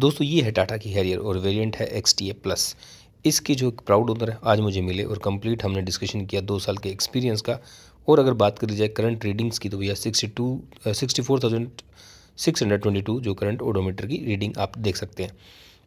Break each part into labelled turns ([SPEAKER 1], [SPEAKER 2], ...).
[SPEAKER 1] दोस्तों ये है टाटा की हैरियर और वेरिएंट है एक्स टी ए प्लस इसके जो प्राउड ओनर है आज मुझे मिले और कंप्लीट हमने डिस्कशन किया दो साल के एक्सपीरियंस का और अगर बात करी जाए करंट रीडिंग्स की तो भैया sixty two sixty four thousand six hundred twenty two जो करंट ओडोमीटर की रीडिंग आप देख सकते हैं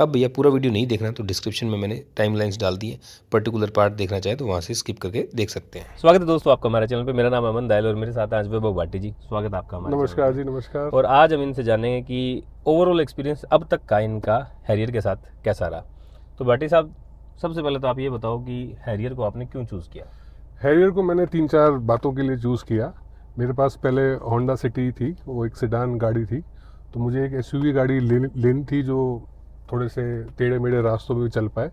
[SPEAKER 1] अब भैया पूरा वीडियो नहीं देखना तो डिस्क्रिप्शन में मैंने टाइमलाइंस डाल दिए पर्टिकुलर पार्ट देखना चाहे तो वहाँ से स्किप करके देख सकते हैं स्वागत है दोस्तों आपका हमारे चैनल पे मेरा नाम अमन दायल और मेरे साथ आज वैभव भाटी जी स्वागत आपका हमारे
[SPEAKER 2] नमस्कार जी नमस्कार और
[SPEAKER 1] आज हम इनसे जानेंगे कि ओवरऑल एक्सपीरियंस अब तक का इनका हैरियर के साथ कैसा रहा तो भाटी साहब सबसे पहले तो आप ये बताओ कि
[SPEAKER 2] हैरियर को आपने क्यों चूज़ किया हैरियर को मैंने तीन चार बातों के लिए चूज़ किया मेरे पास पहले होंडा सिटी थी वो एक सिडान गाड़ी थी तो मुझे एक एसयूवी गाड़ी लेनी थी जो थोड़े से टेढ़े मेढ़े रास्तों में भी चल पाए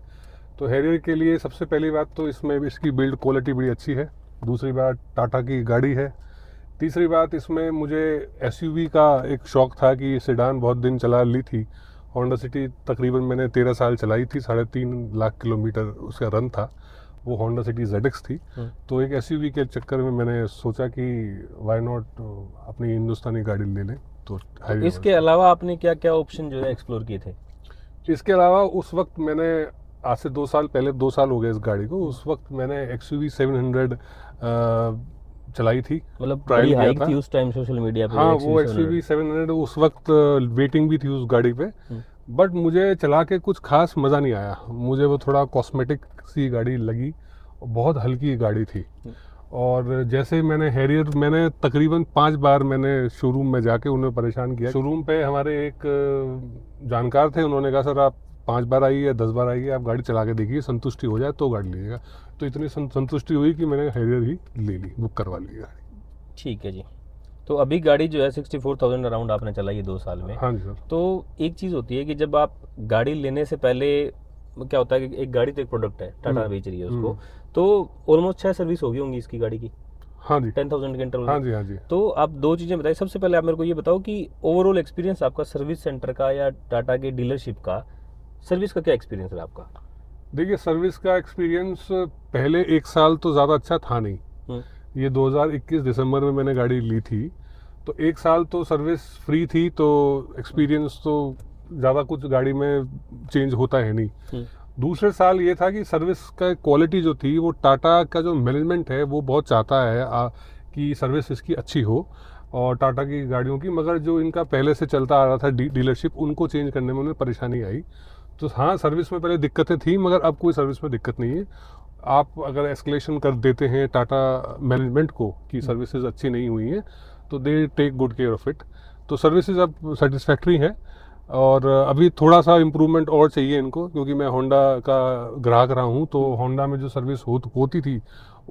[SPEAKER 2] तो हैरियर के लिए सबसे पहली बात तो इसमें इसकी बिल्ड क्वालिटी बड़ी अच्छी है दूसरी बात टाटा की गाड़ी है तीसरी बात इसमें मुझे एस का एक शौक़ था कि सेडान बहुत दिन चला ली थी होंडा सिटी तकरीबन मैंने तेरह साल चलाई थी साढ़े तीन लाख किलोमीटर उसका रन था वो होंडा सिटी जेड थी हाँ। तो एक एस के चक्कर में मैंने सोचा कि वाई नॉट तो अपनी हिंदुस्तानी गाड़ी ले लें तो इसके अलावा आपने क्या क्या ऑप्शन जो है एक्सप्लोर किए थे तो इसके अलावा उस वक्त मैंने आज से दो साल पहले दो साल हो गए इस गाड़ी को उस वक्त मैंने X U V seven hundred चलाई थी मतलब ट्रायल किया था थी उस टाइम सोशल मीडिया पे हाँ वो X U V seven hundred उस वक्त वेटिंग भी थी उस गाड़ी पे बट हम्म। मुझे चला के कुछ खास मज़ा नहीं आया मुझे वो थोड़ा कॉस्मेटिक सी गाड़ी लगी बहुत हल्की गाड़ी थी हम्म। और जैसे ही मैंने हैरियर मैंने तकरीबन पांच बार मैंने शोरूम में जाके उन्हें परेशान किया शोरूम पे हमारे एक जानकार थे उन्होंने कहा सर आप पांच बार आइए या दस बार आइए आप गाड़ी चला के देखिए संतुष्टि हो जाए तो गाड़ी लीजिएगा तो इतनी संतुष्टि हुई कि मैंने हैरियर ही ले ली बुक करवा ली गाड़ी ठीक है जी
[SPEAKER 1] तो अभी गाड़ी जो है सिक्सटी फोर थाउजेंड अराउंड आपने चलाई है दो साल में हाँ जी सर तो एक चीज़ होती है कि जब आप गाड़ी लेने से पहले क्या होता है कि एक गाड़ी तो एक प्रोडक्ट है टाटा हम्म। बेच रही है उसको हम्म। तो ऑलमोस्ट छह सर्विस होगी होंगी इसकी गाड़ी की हाँ जी टेन थाउजेंड के इंटरवल हाँ जी हाँ जी तो आप दो चीज़ें बताइए सबसे पहले आप मेरे को ये बताओ कि ओवरऑल एक्सपीरियंस आपका सर्विस सेंटर का या टाटा के डीलरशिप का सर्विस का क्या एक्सपीरियंस है आपका देखिए सर्विस का एक्सपीरियंस
[SPEAKER 2] पहले एक साल तो ज़्यादा अच्छा था नहीं हम्म। ये 2021 दिसंबर में मैंने गाड़ी ली थी तो एक साल तो सर्विस फ्री थी तो एक्सपीरियंस तो ज़्यादा कुछ गाड़ी में चेंज होता है नहीं हम्म। दूसरे साल ये था कि सर्विस का क्वालिटी जो थी वो टाटा का जो मैनेजमेंट है वो बहुत चाहता है आ, कि सर्विस इसकी अच्छी हो और टाटा की गाड़ियों की मगर जो इनका पहले से चलता आ रहा था डीलरशिप उनको चेंज करने में उन्हें परेशानी आई तो हाँ सर्विस में पहले दिक्कतें थी मगर अब कोई सर्विस में दिक्कत नहीं है आप अगर एस्केलेशन कर देते हैं टाटा मैनेजमेंट को कि सर्विसेज हम्म। अच्छी नहीं हुई हैं तो they take good care of it तो सर्विसेज अब सेटिस्फैक्ट्री हैं और अभी थोड़ा सा इम्प्रूवमेंट और चाहिए इनको क्योंकि मैं होंडा का ग्राहक रहा हूँ तो होंडा में जो सर्विस हो होती थी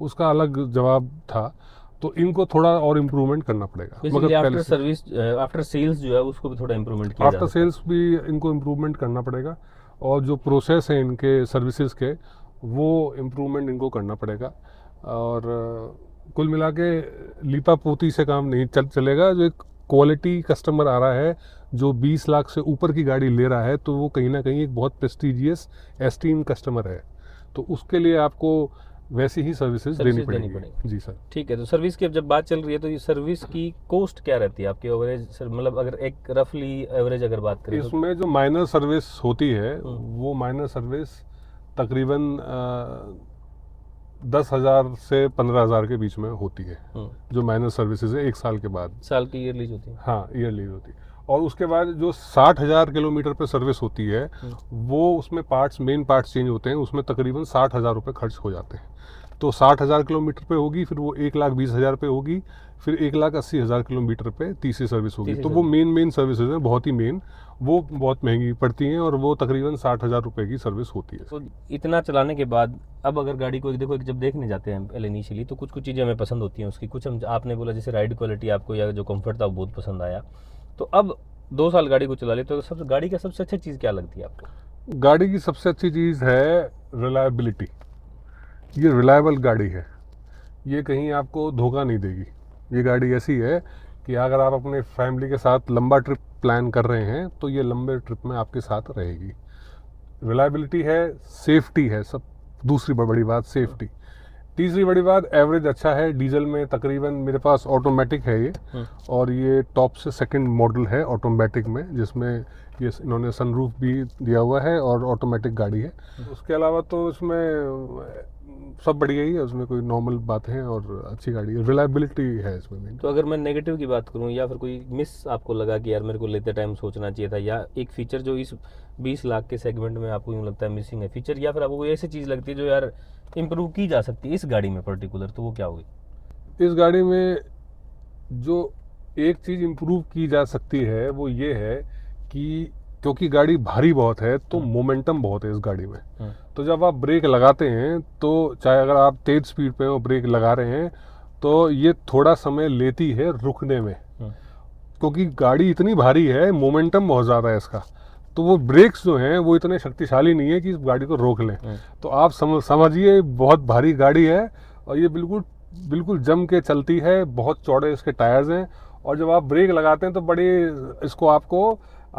[SPEAKER 2] उसका अलग जवाब था तो इनको थोड़ा और इम्प्रूवमेंट करना पड़ेगा मगर आफ्टर
[SPEAKER 1] सर्विस आफ्टर सेल्स जो है उसको भी थोड़ा इम्प्रूवमेंट आफ्टर
[SPEAKER 2] सेल्स भी इनको इम्प्रूवमेंट करना पड़ेगा और जो प्रोसेस है इनके सर्विसेज के वो इम्प्रूवमेंट इनको करना पड़ेगा और uh, कुल मिला के लिपा पोती से काम नहीं चल चलेगा जो एक क्वालिटी कस्टमर आ रहा है जो 20 लाख से ऊपर की गाड़ी ले रहा है तो वो कहीं ना कहीं एक बहुत प्रेस्टिजियस एस्टीम कस्टमर है तो उसके लिए आपको वैसी ही सर्विसेज देनी पड़ेगी जी सर ठीक है तो सर्विस की अब जब बात चल रही है तो ये सर्विस की
[SPEAKER 1] कॉस्ट क्या रहती है आपकी एवरेज सर मतलब अगर एक रफली एवरेज अगर बात करें तो। इसमें
[SPEAKER 2] तो... जो माइनर सर्विस होती है हम्म। वो माइनर सर्विस तकरीबन दस हजार से पंद्रह हजार के बीच में होती है हम्म। जो माइनर सर्विसेज है एक साल के बाद
[SPEAKER 1] साल की ईयरली होती है
[SPEAKER 2] हाँ ईयरली होती है और उसके बाद जो साठ हज़ार किलोमीटर पे सर्विस होती है हम्म। वो उसमें पार्ट्स मेन पार्ट्स चेंज होते हैं उसमें तकरीबन साठ हज़ार रुपये खर्च हो जाते हैं तो साठ हज़ार किलोमीटर पे होगी फिर वो एक लाख बीस हज़ार पे होगी फिर एक लाख अस्सी हज़ार किलोमीटर पे तीसरी सर्विस होगी तो वो मेन मेन सर्विसेज हैं बहुत ही मेन वो बहुत महंगी पड़ती हैं और वो तकरीबन साठ हज़ार रुपये की सर्विस होती है
[SPEAKER 1] तो इतना चलाने के बाद अब अगर गाड़ी को एक देखो एक जब देखने जाते हैं पहले इनिशियली तो कुछ कुछ चीज़ें हमें पसंद होती हैं उसकी कुछ हम आपने बोला जैसे राइड क्वालिटी आपको या जो कम्फर्ट था वो बहुत पसंद आया तो अब दो साल गाड़ी को चला ले तो सबसे गाड़ी का सबसे अच्छी चीज़ क्या लगती है
[SPEAKER 2] आपको गाड़ी की सबसे अच्छी चीज़ है रिलायबिलिटी ये रिलायबल गाड़ी है ये कहीं आपको धोखा नहीं देगी ये गाड़ी ऐसी है कि अगर आप अपने फैमिली के साथ लंबा ट्रिप प्लान कर रहे हैं तो ये लंबे ट्रिप में आपके साथ रहेगी रिलायबिलिटी है सेफ्टी है सब दूसरी बड़ी बात सेफ्टी तीसरी बड़ी बात एवरेज अच्छा है डीजल में तकरीबन मेरे पास ऑटोमेटिक है ये हाँ। और ये टॉप से सेकंड मॉडल है ऑटोमेटिक में जिसमें ये इन्होंने सनरूफ भी दिया हुआ है और ऑटोमेटिक गाड़ी है हाँ। उसके अलावा तो इसमें सब बढ़िया ही है उसमें कोई नॉर्मल बात है और अच्छी गाड़ी है रिलायबिलिटी है इसमें भी तो अगर मैं नेगेटिव
[SPEAKER 1] की बात करूँ या फिर कोई मिस आपको लगा कि यार मेरे को लेते टाइम सोचना चाहिए था या एक फीचर जो इस बीस लाख के सेगमेंट में आपको यूँ लगता है मिसिंग है फीचर या फिर आपको कोई ऐसी चीज़ लगती है जो यार इम्प्रूव
[SPEAKER 2] की जा सकती है इस गाड़ी में पर्टिकुलर तो वो क्या होगी इस गाड़ी में जो एक चीज़ इम्प्रूव की जा सकती है वो ये है कि क्योंकि गाड़ी भारी बहुत है तो मोमेंटम हाँ। बहुत है इस गाड़ी में हाँ। तो जब आप ब्रेक लगाते हैं तो चाहे अगर आप तेज स्पीड पे हो ब्रेक लगा रहे हैं तो ये थोड़ा समय लेती है रुकने में हाँ। क्योंकि गाड़ी इतनी भारी है मोमेंटम बहुत ज़्यादा है इसका तो वो ब्रेक्स जो हैं वो इतने शक्तिशाली नहीं है कि इस गाड़ी को रोक लें तो आप समझ समझिए बहुत भारी गाड़ी है और ये बिल्कुल बिल्कुल जम के चलती है बहुत चौड़े इसके टायर्स हैं और जब आप ब्रेक लगाते हैं तो बड़े इसको आपको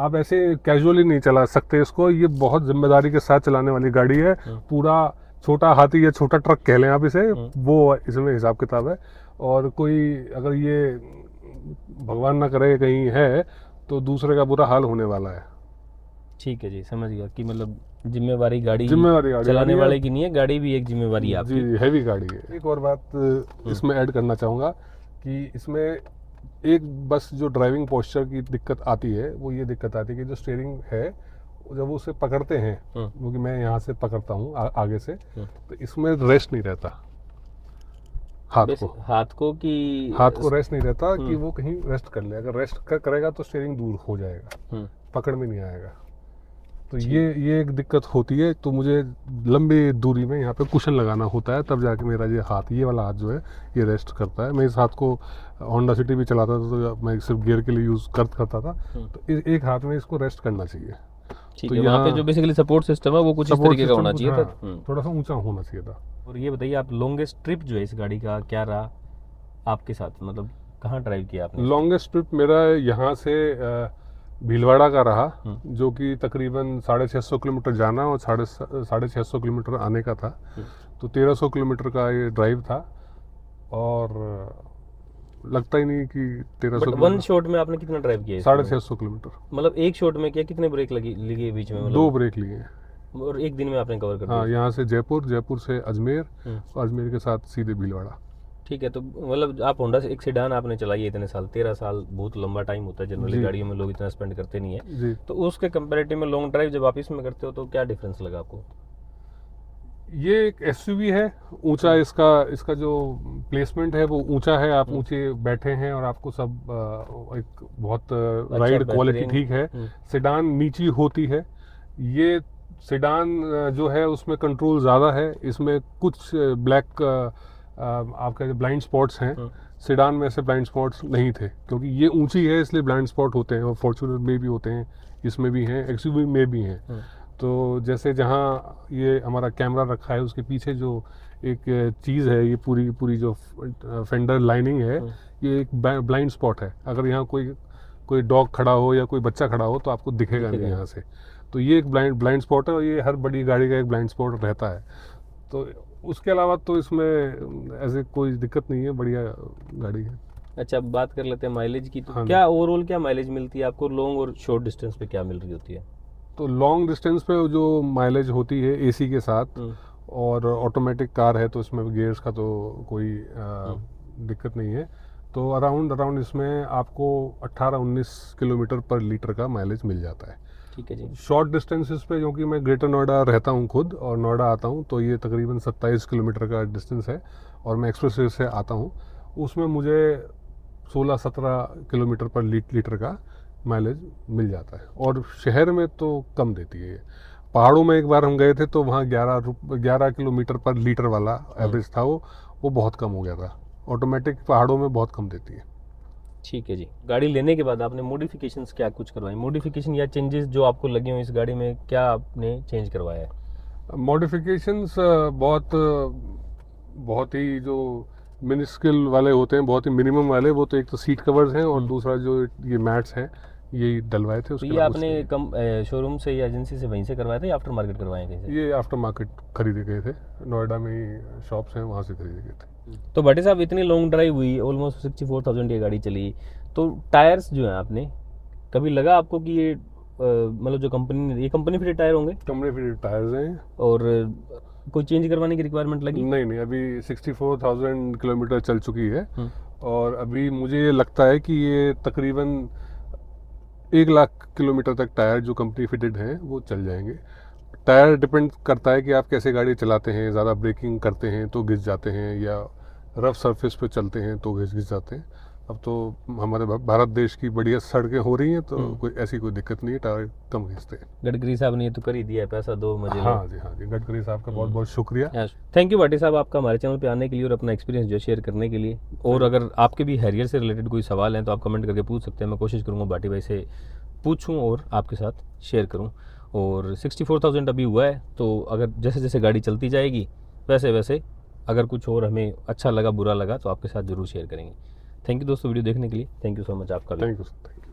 [SPEAKER 2] आप ऐसे कैजुअली नहीं चला सकते इसको ये बहुत जिम्मेदारी के साथ चलाने वाली गाड़ी है हम्म। पूरा छोटा हाथी या छोटा ट्रक कह लें आप इसे हम्म। वो इसमें हिसाब किताब है और कोई अगर ये भगवान ना करे कहीं है तो दूसरे का बुरा हाल होने वाला है ठीक है जी समझ गया कि मतलब जिम्मेवारी गाड़ी जिम्मेवारी चलाने वाले
[SPEAKER 1] की नहीं है गाड़ी भी एक जिम्मेवारी है
[SPEAKER 2] एक और बात हम्म। इसमें ऐड करना चाहूंगा कि इसमें एक बस जो ड्राइविंग पोस्चर की दिक्कत आती है वो ये दिक्कत आती है कि जो स्टेयरिंग है जब उसे पकड़ते हैं क्योंकि हम्म। मैं यहाँ से पकड़ता हूँ आगे से हम्म। तो इसमें रेस्ट नहीं रहता हाथ को
[SPEAKER 1] हाथ को कि हाथ को रेस्ट नहीं रहता कि हम्म।
[SPEAKER 2] वो कहीं रेस्ट कर ले अगर रेस्ट कर, करेगा तो स्टेयरिंग दूर हो जाएगा पकड़ में नहीं आएगा तो ये ये एक दिक्कत होती है तो मुझे लंबी दूरी में यहाँ पे कुशन लगाना होता है तब जाके मेरा ये हाथ ये वाला हाथ जो है ये रेस्ट करता है मैं इस हाथ को होंडा सिटी भी चलाता था तो मैं सिर्फ गियर के लिए यूज़ कर करता था हम्म। तो एक हाथ में इसको रेस्ट करना चाहिए तो यहाँ पे जो बेसिकली सपोर्ट सिस्टम है वो कुछ इस तरीके का होना चाहिए था हाँ, हम्म। थोड़ा सा ऊंचा होना चाहिए था और
[SPEAKER 1] ये बताइए आप लॉन्गेस्ट ट्रिप जो है इस गाड़ी का क्या रहा आपके साथ मतलब कहाँ ड्राइव किया
[SPEAKER 2] आपने लॉन्गेस्ट ट्रिप मेरा यहाँ से भीलवाड़ा का रहा हम्म। जो कि तकरीबन साढ़े छः सौ किलोमीटर जाना और साढ़े साढ़े छः सौ किलोमीटर आने का था हम्म। तो तेरह सौ किलोमीटर का ये ड्राइव था और लगता ही नहीं कि तेरह सौ वन शॉट में आपने कितना ड्राइव किया साढ़े छः सौ किलोमीटर
[SPEAKER 1] मतलब एक शॉट में क्या कितने ब्रेक लगी लिए बीच में दो ब्रेक मतलब
[SPEAKER 2] लिए
[SPEAKER 1] और एक दिन में आपने कवर कर हाँ यहाँ
[SPEAKER 2] से जयपुर जयपुर से अजमेर हम्म। और अजमेर के साथ सीधे भीलवाड़ा
[SPEAKER 1] ठीक है तो मतलब आप होंडा से एक सेडान आपने चलाई है इतने साल तेरह साल बहुत लंबा टाइम होता है जनरली गाड़ियों में लोग इतना स्पेंड करते नहीं है तो उसके कंपेरेटिव में लॉन्ग ड्राइव जब आप इसमें करते हो तो क्या डिफरेंस लगा आपको
[SPEAKER 2] ये एक एस है ऊंचा इसका इसका जो प्लेसमेंट है वो ऊंचा है आप हम्म। ऊंचे बैठे हैं और आपको सब एक बहुत अच्छा, राइड क्वालिटी ठीक है सिडान हम्म। नीची होती है ये सिडान जो है उसमें कंट्रोल ज़्यादा है इसमें कुछ ब्लैक आपका जो ब्लाइंड स्पॉट्स हैं सिडान हाँ। में ऐसे ब्लाइंड स्पॉट्स नहीं थे क्योंकि ये ऊंची है इसलिए ब्लाइंड स्पॉट होते हैं और फॉर्चुनर में भी होते हैं इसमें भी हैं एक्स में भी हैं हाँ। तो जैसे जहाँ ये हमारा कैमरा रखा है उसके पीछे जो एक चीज़ है ये पूरी पूरी जो फेंडर लाइनिंग है हाँ। ये एक ब्लाइंड स्पॉट है अगर यहाँ कोई कोई डॉग खड़ा हो या कोई बच्चा खड़ा हो तो आपको दिखेगा नहीं यहाँ से तो ये एक ब्लाइंड ब्लाइंड स्पॉट है और ये हर बड़ी गाड़ी का एक ब्लाइंड स्पॉट रहता है तो उसके अलावा तो इसमें ऐसे कोई दिक्कत नहीं है बढ़िया गाड़ी है
[SPEAKER 1] अच्छा अब बात कर लेते हैं माइलेज की तो हाँ क्या ओवरऑल क्या माइलेज मिलती है आपको लॉन्ग और शॉर्ट डिस्टेंस पे क्या मिल रही होती है
[SPEAKER 2] तो लॉन्ग डिस्टेंस पे जो माइलेज होती है एसी के साथ हम्म। और ऑटोमेटिक कार है तो इसमें गेयर्स का तो कोई हम्म। दिक्कत नहीं है तो अराउंड अराउंड इसमें आपको 18-19 किलोमीटर पर लीटर का माइलेज मिल जाता है ठीक है जी शॉर्ट डिस्टेंसेस पे क्योंकि मैं ग्रेटर नोएडा रहता हूँ खुद और नोएडा आता हूँ तो ये तकरीबन 27 किलोमीटर का डिस्टेंस है और मैं एक्सप्रेस वे से आता हूँ उसमें मुझे 16-17 किलोमीटर पर लीट लीटर का माइलेज मिल जाता है और शहर में तो कम देती है ये पहाड़ों में एक बार हम गए थे तो वहाँ ग्यारह ग्यारह किलोमीटर पर लीटर वाला एवरेज हम्म। था वो वो बहुत कम हो गया था ऑटोमेटिक पहाड़ों में बहुत कम देती है
[SPEAKER 1] ठीक है जी गाड़ी लेने के बाद आपने मोडिफिकेशंस क्या कुछ करवाई मोडिफिकेशन या चेंजेस जो आपको लगे हो इस गाड़ी
[SPEAKER 2] में क्या आपने चेंज करवाया है मोडिफिकेशंस बहुत बहुत ही जो मिनिस्किल वाले होते हैं बहुत ही मिनिमम वाले वो तो एक तो सीट कवर्स हैं और दूसरा जो ये मैट्स हैं ये डलवाए थे उसके तो ये आपने
[SPEAKER 1] कम शोरूम से या एजेंसी से वहीं से करवाए थे आफ्टर मार्केट करवाए थे ये आफ्टर मार्केट खरीदे गए थे नोएडा में
[SPEAKER 2] शॉप्स हैं वहाँ से खरीदे गए थे
[SPEAKER 1] हम्म। तो भाटी साहब इतनी लॉन्ग ड्राइव हुई ऑलमोस्ट सिक्सटी फोर थाउजेंड ये गाड़ी चली तो टायर्स जो हैं आपने कभी लगा आपको कि ये मतलब जो कंपनी ये
[SPEAKER 2] कंपनी फिटेड टायर होंगे कंपनी फिटेड टायर्स हैं और कोई चेंज करवाने की रिक्वायरमेंट लगी नहीं नहीं अभी सिक्सटी फोर थाउजेंड किलोमीटर चल चुकी है हम्म। और अभी मुझे लगता है कि ये तकरीबन एक लाख किलोमीटर तक टायर जो कंपनी फिटेड हैं वो चल जाएंगे टायर डिपेंड करता है कि आप कैसे गाड़ी चलाते हैं ज़्यादा ब्रेकिंग करते हैं तो घिस जाते हैं या रफ सरफेस पे चलते हैं तो घिस घिस जाते हैं अब तो हमारे भारत देश की बढ़िया सड़कें हो रही हैं तो हम्म। कोई ऐसी कोई दिक्कत नहीं है टायर कम खींचते गडकरी
[SPEAKER 1] साहब ने तो कर ही दिया पैसा दो मजे हाँ जी हाँ जी गडकरी साहब का बहुत हम्म। बहुत शुक्रिया थैंक यू भाटी साहब आपका हमारे चैनल पे आने के लिए और अपना एक्सपीरियंस जो शेयर करने के लिए और अगर आपके भी हैरियर से रिलेटेड कोई सवाल है तो आप कमेंट करके पूछ सकते हैं मैं कोशिश करूँगा भाटी भाई से पूछूँ और आपके साथ शेयर करूँ और थाउजेंड अभी हुआ है तो अगर जैसे जैसे गाड़ी चलती जाएगी वैसे वैसे अगर कुछ और हमें अच्छा लगा बुरा लगा तो आपके साथ ज़रूर शेयर करेंगे थैंक यू दोस्तों वीडियो देखने के लिए थैंक यू सो मच आपका थैंक यू